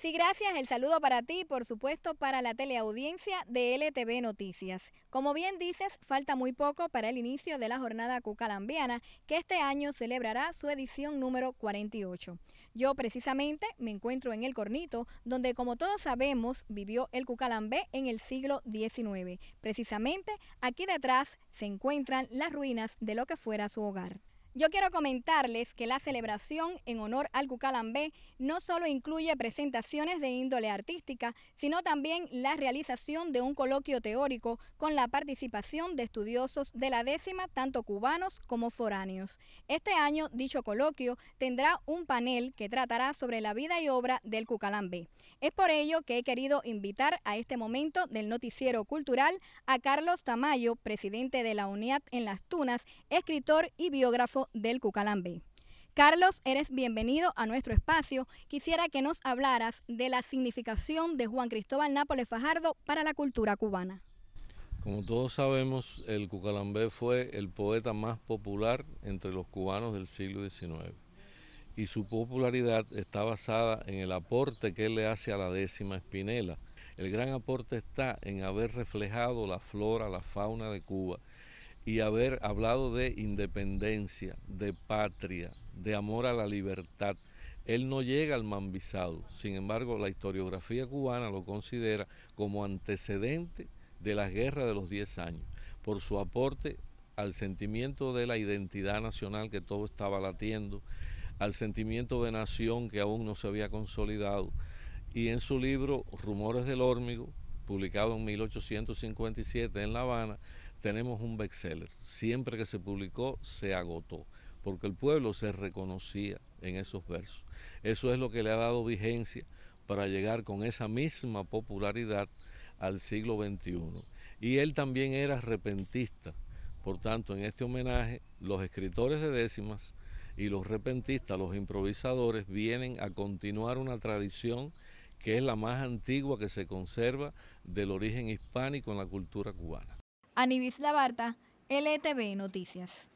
Sí, gracias. El saludo para ti y por supuesto para la teleaudiencia de LTV Noticias. Como bien dices, falta muy poco para el inicio de la jornada cucalambiana que este año celebrará su edición número 48. Yo precisamente me encuentro en El Cornito, donde como todos sabemos vivió el cucalambé en el siglo XIX. Precisamente aquí detrás se encuentran las ruinas de lo que fuera su hogar. Yo quiero comentarles que la celebración en honor al Cucalambé no solo incluye presentaciones de índole artística, sino también la realización de un coloquio teórico con la participación de estudiosos de la décima, tanto cubanos como foráneos. Este año, dicho coloquio tendrá un panel que tratará sobre la vida y obra del Cucalambé. Es por ello que he querido invitar a este momento del noticiero cultural a Carlos Tamayo, presidente de la UNIAT en Las Tunas, escritor y biógrafo del Cucalambé. Carlos, eres bienvenido a nuestro espacio. Quisiera que nos hablaras de la significación de Juan Cristóbal Nápoles Fajardo para la cultura cubana. Como todos sabemos, el Cucalambé fue el poeta más popular entre los cubanos del siglo XIX y su popularidad está basada en el aporte que él le hace a la décima espinela. El gran aporte está en haber reflejado la flora, la fauna de Cuba y haber hablado de independencia, de patria, de amor a la libertad. Él no llega al manvisado. sin embargo la historiografía cubana lo considera como antecedente de la guerra de los diez años, por su aporte al sentimiento de la identidad nacional que todo estaba latiendo, al sentimiento de nación que aún no se había consolidado, y en su libro Rumores del Órmigo, publicado en 1857 en La Habana, tenemos un bestseller. Siempre que se publicó, se agotó, porque el pueblo se reconocía en esos versos. Eso es lo que le ha dado vigencia para llegar con esa misma popularidad al siglo XXI. Y él también era repentista. Por tanto, en este homenaje, los escritores de décimas y los repentistas, los improvisadores, vienen a continuar una tradición que es la más antigua que se conserva del origen hispánico en la cultura cubana. Anibis Labarta, LTV Noticias.